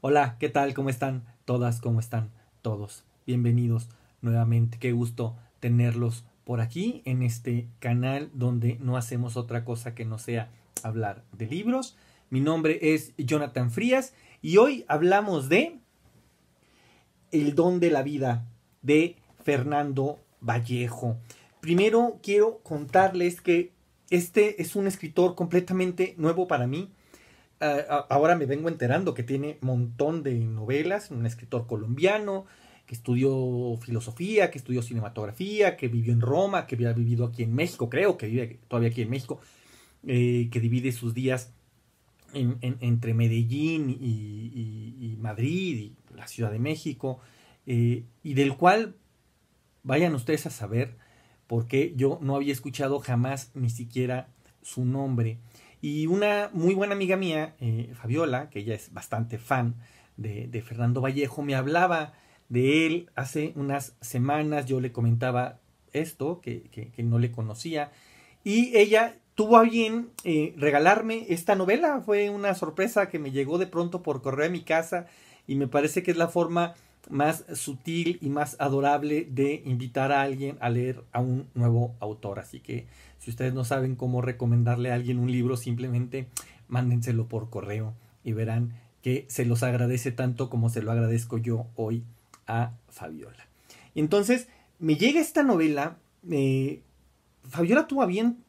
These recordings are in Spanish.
Hola, ¿qué tal? ¿Cómo están todas? ¿Cómo están todos? Bienvenidos nuevamente. Qué gusto tenerlos por aquí en este canal donde no hacemos otra cosa que no sea hablar de libros. Mi nombre es Jonathan Frías y hoy hablamos de El don de la vida de Fernando Vallejo. Primero quiero contarles que este es un escritor completamente nuevo para mí ahora me vengo enterando que tiene un montón de novelas, un escritor colombiano que estudió filosofía, que estudió cinematografía, que vivió en Roma, que había vivido aquí en México, creo que vive todavía aquí en México, eh, que divide sus días entre Medellín y, Madrid y la Ciudad de México, eh, y del cual vayan ustedes a saber, porque yo no había escuchado jamás ni siquiera su nombre. Y una muy buena amiga mía, eh, Fabiola, que ella es bastante fan de, Fernando Vallejo, me hablaba de él hace unas semanas, yo le comentaba esto, que, no le conocía, y ella tuvo a bien eh, regalarme esta novela, fue una sorpresa que me llegó de pronto por correo a mi casa y me parece que es la forma más sutil y más adorable de invitar a alguien a leer a un nuevo autor. Así que si ustedes no saben cómo recomendarle a alguien un libro, simplemente mándenselo por correo y verán que se los agradece tanto como se lo agradezco yo hoy a Fabiola. Entonces, me llega esta novela. Fabiola tuvo bien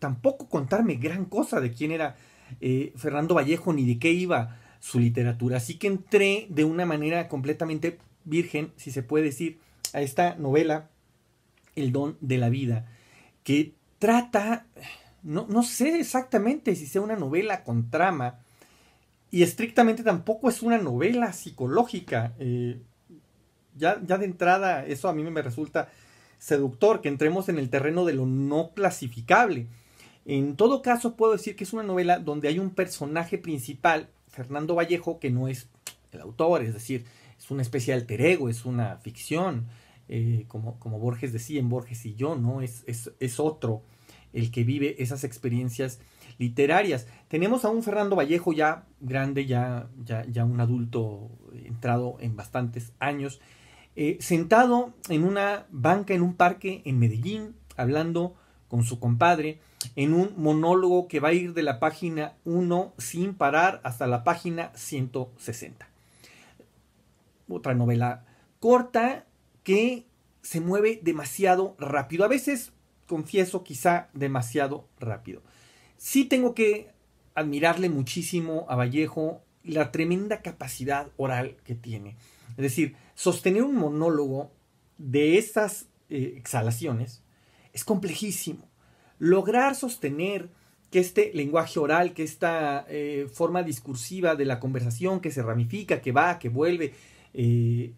tampoco contarme gran cosa de quién era eh, Fernando Vallejo ni de qué iba su literatura. Así que entré de una manera completamente virgen, si se puede decir, a esta novela, El don de la vida, que trata, no, sé exactamente si sea una novela con trama, y estrictamente tampoco es una novela psicológica. Eh, ya, ya de entrada, eso a mí me resulta seductor, que entremos en el terreno de lo no clasificable. En todo caso, puedo decir que es una novela donde hay un personaje principal Fernando Vallejo, que no es el autor, es decir, es una especie de alter ego, es una ficción, eh, como, como, Borges decía en Borges y yo, ¿no? Es, es, otro el que vive esas experiencias literarias. Tenemos a un Fernando Vallejo ya grande, ya, ya, ya un adulto entrado en bastantes años, eh, sentado en una banca, en un parque en Medellín, hablando con su compadre, en un monólogo que va a ir de la página 1 sin parar hasta la página 160. Otra novela corta que se mueve demasiado rápido. A veces, confieso, quizá demasiado rápido. Sí tengo que admirarle muchísimo a Vallejo la tremenda capacidad oral que tiene. Es decir, sostener un monólogo de estas eh, exhalaciones es complejísimo lograr sostener que este lenguaje oral, que esta eh, forma discursiva de la conversación que se ramifica, que va, que vuelve, eh,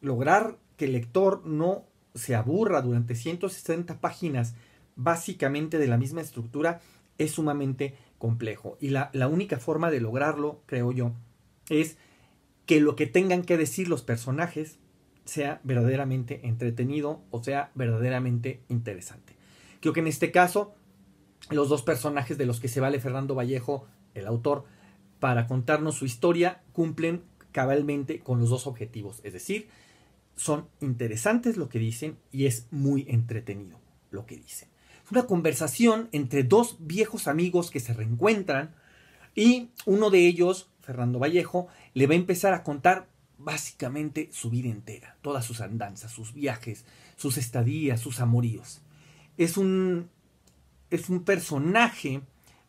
lograr que el lector no se aburra durante 160 páginas básicamente de la misma estructura es sumamente complejo. Y la, única forma de lograrlo, creo yo, es que lo que tengan que decir los personajes sea verdaderamente entretenido o sea verdaderamente interesante. Creo que en este caso, los dos personajes de los que se vale Fernando Vallejo, el autor, para contarnos su historia, cumplen cabalmente con los dos objetivos. Es decir, son interesantes lo que dicen y es muy entretenido lo que dicen. Es una conversación entre dos viejos amigos que se reencuentran y uno de ellos, Fernando Vallejo, le va a empezar a contar básicamente su vida entera, todas sus andanzas, sus viajes, sus estadías, sus amoríos es un, es un personaje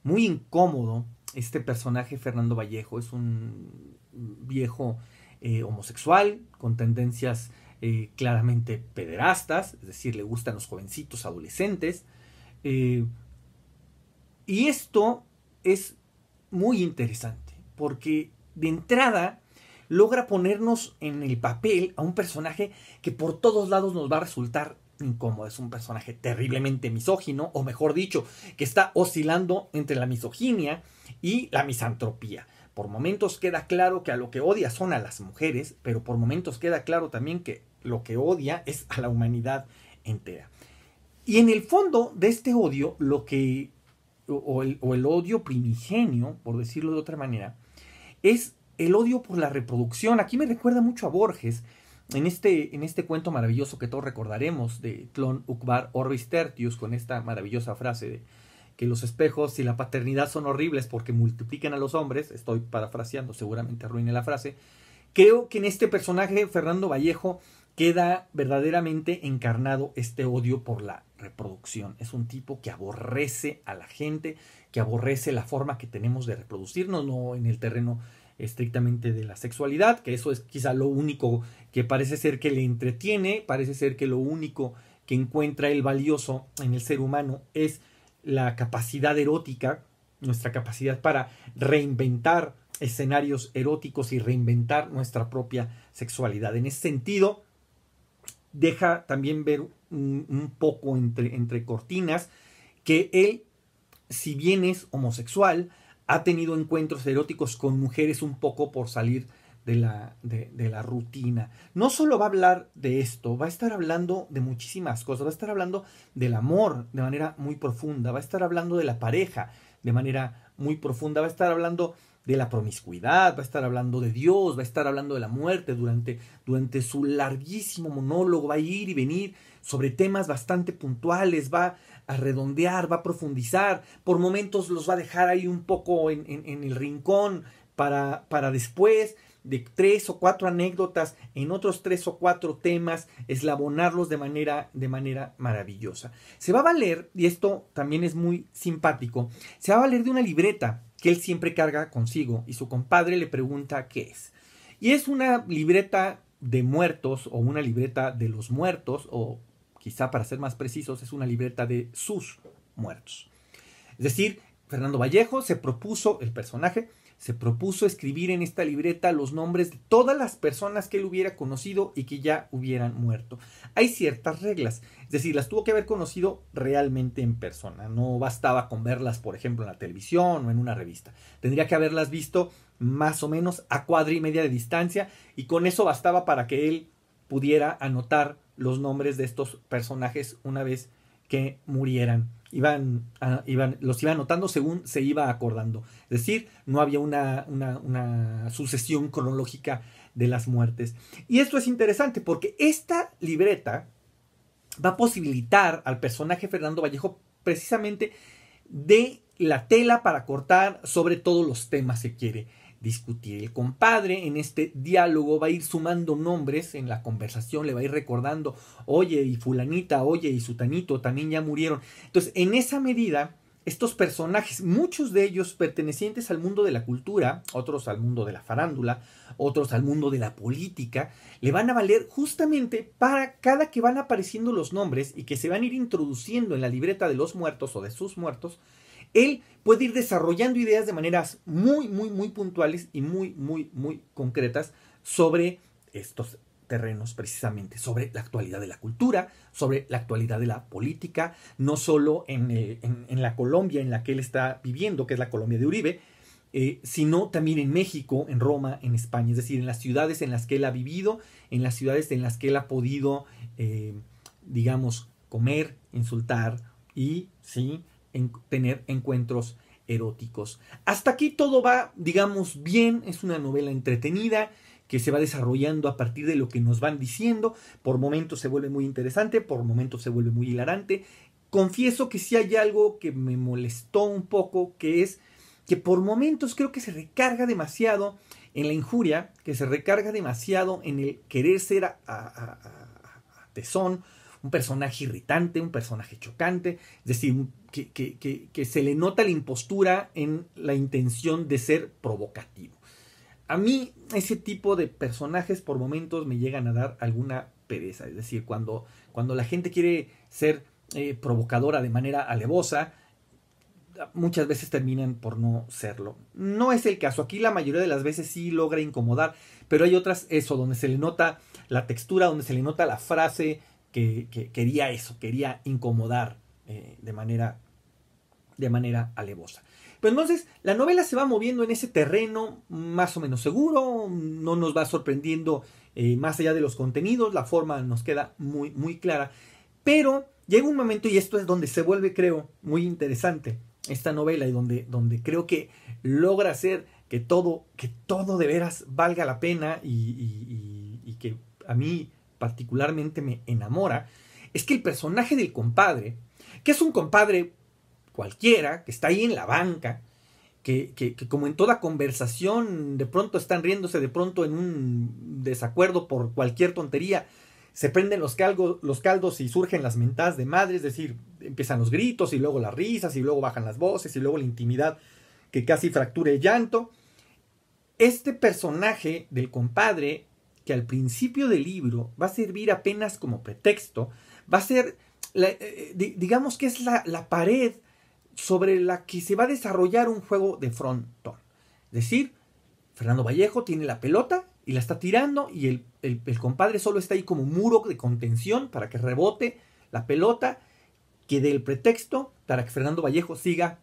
muy incómodo. Este personaje, Fernando Vallejo, es un viejo eh, homosexual con tendencias eh, claramente pederastas, es decir, le gustan los jovencitos adolescentes. Eh, y esto es muy interesante, porque de entrada logra ponernos en el papel a un personaje que por todos lados nos va a resultar como es un personaje terriblemente misógino, o mejor dicho, que está oscilando entre la misoginia y la misantropía. Por momentos queda claro que a lo que odia son a las mujeres, pero por momentos queda claro también que lo que odia es a la humanidad entera. Y en el fondo de este odio, lo que, o el, o el odio primigenio, por decirlo de otra manera, es el odio por la reproducción. Aquí me recuerda mucho a Borges, en este, en este cuento maravilloso que todos recordaremos de Clon Ukbar Orbis Tertius, con esta maravillosa frase de que los espejos y la paternidad son horribles porque multiplican a los hombres, estoy parafraseando, seguramente arruine la frase, creo que en este personaje Fernando Vallejo queda verdaderamente encarnado este odio por la reproducción. Es un tipo que aborrece a la gente, que aborrece la forma que tenemos de reproducirnos, no en el terreno estrictamente de la sexualidad, que eso es quizá lo único que parece ser que le entretiene, parece ser que lo único que encuentra el valioso en el ser humano es la capacidad erótica, nuestra capacidad para reinventar escenarios eróticos y reinventar nuestra propia sexualidad. En ese sentido, deja también ver un, poco entre, entre cortinas que él, si bien es homosexual, ha tenido encuentros eróticos con mujeres un poco por salir de la, de, la, rutina. No solo va a hablar de esto, va a estar hablando de muchísimas cosas, va a estar hablando del amor de manera muy profunda, va a estar hablando de la pareja de manera muy profunda, va a estar hablando de la promiscuidad, va a estar hablando de Dios, va a estar hablando de la muerte durante, durante su larguísimo monólogo, va a ir y venir sobre temas bastante puntuales, va a redondear, va a profundizar, por momentos los va a dejar ahí un poco en, el rincón para, para después, de tres o cuatro anécdotas en otros tres o cuatro temas, eslabonarlos de manera, de manera maravillosa. Se va a valer, y esto también es muy simpático, se va a valer de una libreta que él siempre carga consigo y su compadre le pregunta qué es. Y es una libreta de muertos o una libreta de los muertos o quizá para ser más precisos, es una libreta de sus muertos. Es decir, Fernando Vallejo se propuso, el personaje, se propuso escribir en esta libreta los nombres de todas las personas que él hubiera conocido y que ya hubieran muerto. Hay ciertas reglas, es decir, las tuvo que haber conocido realmente en persona. No bastaba con verlas, por ejemplo, en la televisión o en una revista. Tendría que haberlas visto más o menos a cuadra y media de distancia y con eso bastaba para que él pudiera anotar los nombres de estos personajes una vez que murieran. Iban, iban, los iba anotando según se iba acordando. Es decir, no había una, una sucesión cronológica de las muertes. Y esto es interesante porque esta libreta va a posibilitar al personaje Fernando Vallejo precisamente de la tela para cortar sobre todos los temas que quiere discutir. El compadre en este diálogo va a ir sumando nombres en la conversación, le va a ir recordando, oye, y fulanita, oye, y sutanito también ya murieron. Entonces, en esa medida, estos personajes, muchos de ellos pertenecientes al mundo de la cultura, otros al mundo de la farándula, otros al mundo de la política, le van a valer justamente para cada que van apareciendo los nombres y que se van a ir introduciendo en la libreta de los muertos o de sus muertos, él puede ir desarrollando ideas de maneras muy, muy, muy puntuales y muy, muy, muy concretas sobre estos terrenos precisamente, sobre la actualidad de la cultura, sobre la actualidad de la política, no solo en, eh, la Colombia en la que él está viviendo, que es la Colombia de Uribe, eh, sino también en México, en Roma, en España, es decir, en las ciudades en las que él ha vivido, en las ciudades en las que él ha podido, eh, digamos, comer, insultar y, sí, en, tener encuentros eróticos. Hasta aquí todo va, digamos, bien, es una novela entretenida que se va desarrollando a partir de lo que nos van diciendo, por momentos se vuelve muy interesante, por momentos se vuelve muy hilarante. Confieso que sí hay algo que me molestó un poco, que es que por momentos creo que se recarga demasiado en la injuria, que se recarga demasiado en el querer ser a, tesón, un personaje irritante, un personaje chocante, es decir, un que, se le nota la impostura en la intención de ser provocativo. A mí ese tipo de personajes por momentos me llegan a dar alguna pereza, es decir, cuando, cuando la gente quiere ser eh, provocadora de manera alevosa, muchas veces terminan por no serlo. No es el caso, aquí la mayoría de las veces sí logra incomodar, pero hay otras, eso, donde se le nota la textura, donde se le nota la frase que quería eso, quería incomodar eh, de, manera, de manera alevosa. Pero entonces la novela se va moviendo en ese terreno más o menos seguro, no nos va sorprendiendo eh, más allá de los contenidos, la forma nos queda muy, muy clara. Pero llega un momento, y esto es donde se vuelve, creo, muy interesante esta novela y donde, donde creo que logra hacer que todo, que todo de veras valga la pena y que a mí particularmente me enamora, es que el personaje del compadre, que es un compadre cualquiera que está ahí en la banca, que, como en toda conversación de pronto están riéndose, de pronto en un desacuerdo por cualquier tontería, se prenden los, los caldos y surgen las mentadas de madre, es decir, empiezan los gritos y luego las risas y luego bajan las voces y luego la intimidad que casi fractura el llanto. Este personaje del compadre, que al principio del libro va a servir apenas como pretexto, va a ser eh, eh, digamos que es la, pared sobre la que se va a desarrollar un juego de frontón. Es decir, Fernando Vallejo tiene la pelota y la está tirando y el, compadre solo está ahí como muro de contención para que rebote la pelota que dé el pretexto para que Fernando Vallejo siga,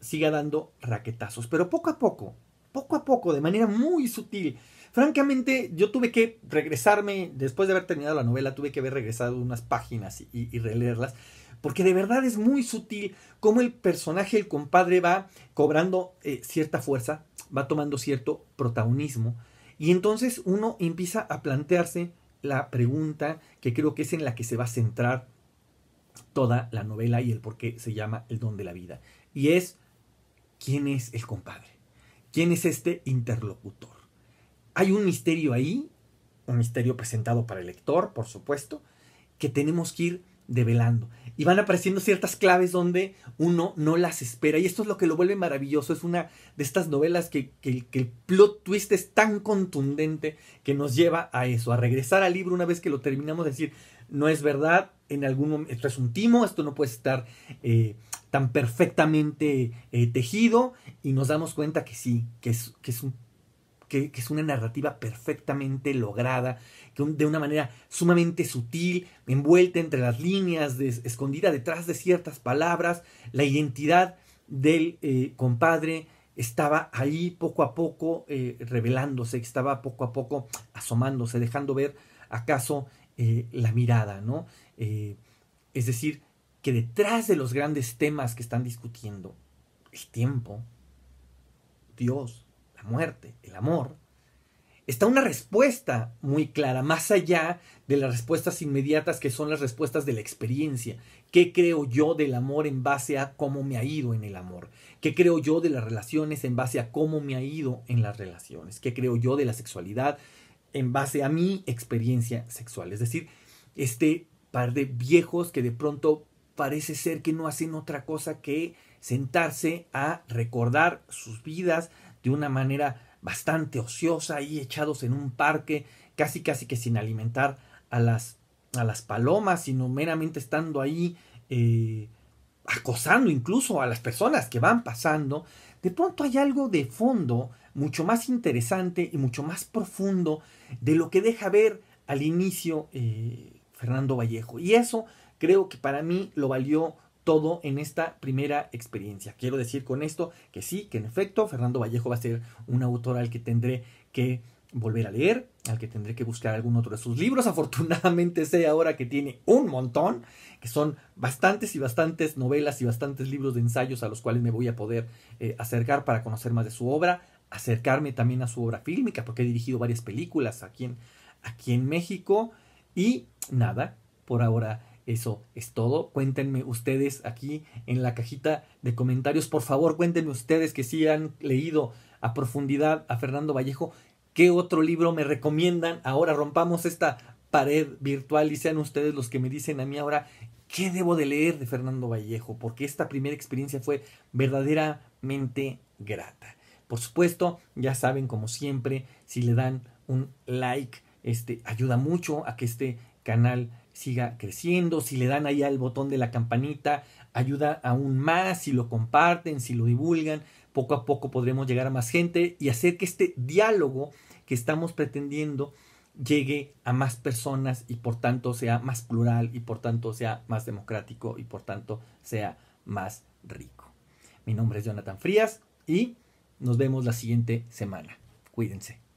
siga dando raquetazos. Pero poco a poco, poco a poco, de manera muy sutil, Francamente, yo tuve que regresarme, después de haber terminado la novela, tuve que haber regresado unas páginas y, releerlas, porque de verdad es muy sutil cómo el personaje, el compadre, va cobrando eh, cierta fuerza, va tomando cierto protagonismo, y entonces uno empieza a plantearse la pregunta que creo que es en la que se va a centrar toda la novela y el por qué se llama El don de la vida. Y es, ¿quién es el compadre? ¿Quién es este interlocutor? hay un misterio ahí, un misterio presentado para el lector, por supuesto, que tenemos que ir develando. Y van apareciendo ciertas claves donde uno no las espera. Y esto es lo que lo vuelve maravilloso. Es una de estas novelas que, el plot twist es tan contundente que nos lleva a eso, a regresar al libro una vez que lo terminamos, de decir, no es verdad, en algún momento, esto es un timo, esto no puede estar eh, tan perfectamente eh, tejido. Y nos damos cuenta que sí, que es, que es un que, es una narrativa perfectamente lograda, que de una manera sumamente sutil, envuelta entre las líneas, escondida detrás de ciertas palabras, la identidad del eh, compadre estaba ahí poco a poco eh, revelándose, estaba poco a poco asomándose, dejando ver acaso eh, la mirada, ¿no? es decir, que detrás de los grandes temas que están discutiendo, el tiempo, Dios, la muerte, el amor, está una respuesta muy clara, más allá de las respuestas inmediatas que son las respuestas de la experiencia. ¿Qué creo yo del amor en base a cómo me ha ido en el amor? ¿Qué creo yo de las relaciones en base a cómo me ha ido en las relaciones? ¿Qué creo yo de la sexualidad en base a mi experiencia sexual? Es decir, este par de viejos que de pronto parece ser que no hacen otra cosa que sentarse a recordar sus vidas, de una manera bastante ociosa, ahí echados en un parque, casi casi que sin alimentar a las, a las palomas, sino meramente estando ahí eh, acosando incluso a las personas que van pasando, de pronto hay algo de fondo mucho más interesante y mucho más profundo de lo que deja ver al inicio eh, Fernando Vallejo. Y eso creo que para mí lo valió todo en esta primera experiencia. Quiero decir con esto que sí, que en efecto Fernando Vallejo va a ser un autor al que tendré que volver a leer, al que tendré que buscar algún otro de sus libros. Afortunadamente sé ahora que tiene un montón, que son bastantes y bastantes novelas y bastantes libros de ensayos a los cuales me voy a poder eh, acercar para conocer más de su obra, acercarme también a su obra fílmica, porque he dirigido varias películas aquí aquí en México. Y nada, por ahora eso es todo. Cuéntenme ustedes aquí en la cajita de comentarios. Por favor, cuéntenme ustedes que sí han leído a profundidad a Fernando Vallejo. ¿Qué otro libro me recomiendan? Ahora rompamos esta pared virtual y sean ustedes los que me dicen a mí ahora qué debo de leer de Fernando Vallejo, porque esta primera experiencia fue verdaderamente grata. Por supuesto, ya saben, como siempre, si le dan un like, este ayuda mucho a que este canal siga creciendo, si le dan ahí al botón de la campanita, ayuda aún más, si lo comparten, si lo divulgan, poco a poco podremos llegar a más gente y hacer que este diálogo que estamos pretendiendo llegue a más personas y por tanto sea más plural y por tanto sea más democrático y por tanto sea más rico. Mi nombre es Jonathan Frías y nos vemos la siguiente semana. Cuídense.